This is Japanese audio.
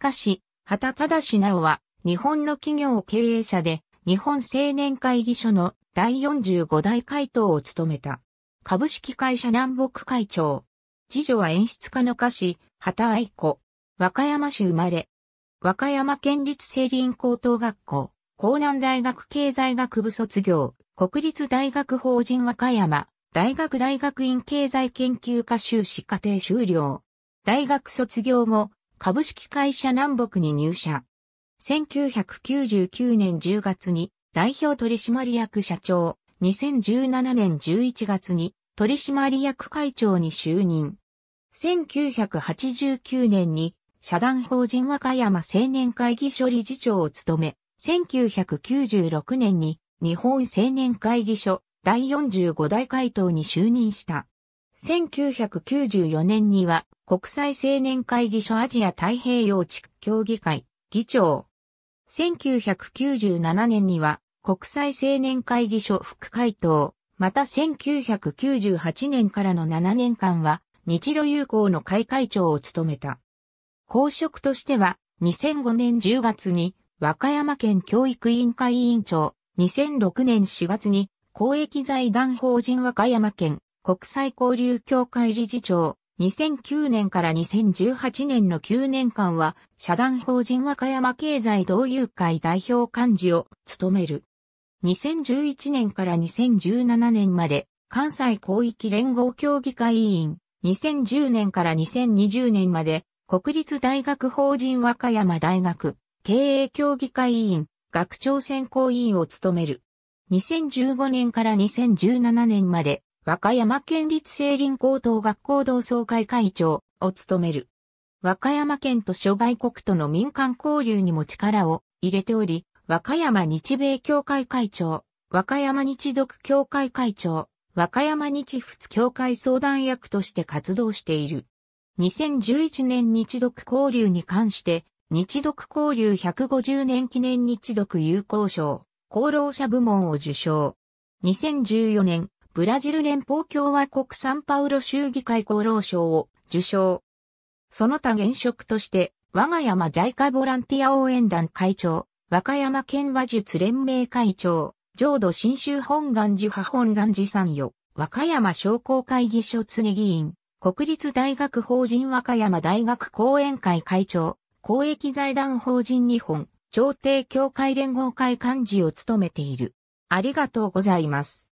かし、畑忠直は、日本の企業経営者で、日本青年会議所の第45代会頭を務めた。株式会社南北会長。次女は演出家の歌詞、畑愛子。和歌山市生まれ。和歌山県立成林高等学校、江南大学経済学部卒業、国立大学法人和歌山、大学大学院経済研究科修士課程修了。大学卒業後、株式会社南北に入社。1999年10月に代表取締役社長、2017年11月に取締役会長に就任。1989年に社団法人和歌山青年会議所理事長を務め、1996年に日本青年会議所第45代会頭に就任した。1994年には国際青年会議所アジア太平洋地区協議会、議長。1997年には、国際青年会議所副会頭、また1998年からの7年間は、日露友好の会会長を務めた。公職としては、2005年10月に、和歌山県教育委員会委員長、2006年4月に、公益財団法人和歌山県国際交流協会理事長、2009年から2018年の9年間は、社団法人和歌山経済同友会代表幹事を務める。2011年から2017年まで、関西広域連合協議会委員、2010年から2020年まで、国立大学法人和歌山大学、経営協議会委員、学長選考委員を務める。2015年から2017年まで和歌山県立成林高等学校同窓会会長を務める。和歌山県と諸外国との民間交流にも力を入れており、和歌山日米協会会長、和歌山日独協会会長、和歌山日仏協会相談役として活動している。2011年日独交流に関して、日独交流150年記念日独友好賞、功労者部門を受賞。2014年、ブラジル連邦共和国サンパウロ州議会厚労省を受賞。その他現職として、我が山ジャイカボランティア応援団会長、和歌山県和術連盟会長、浄土新州本願寺派本願寺参与、和歌山商工会議所常議員、国立大学法人和歌山大学講演会会長、公益財団法人日本、朝廷協会連合会幹事を務めている。ありがとうございます。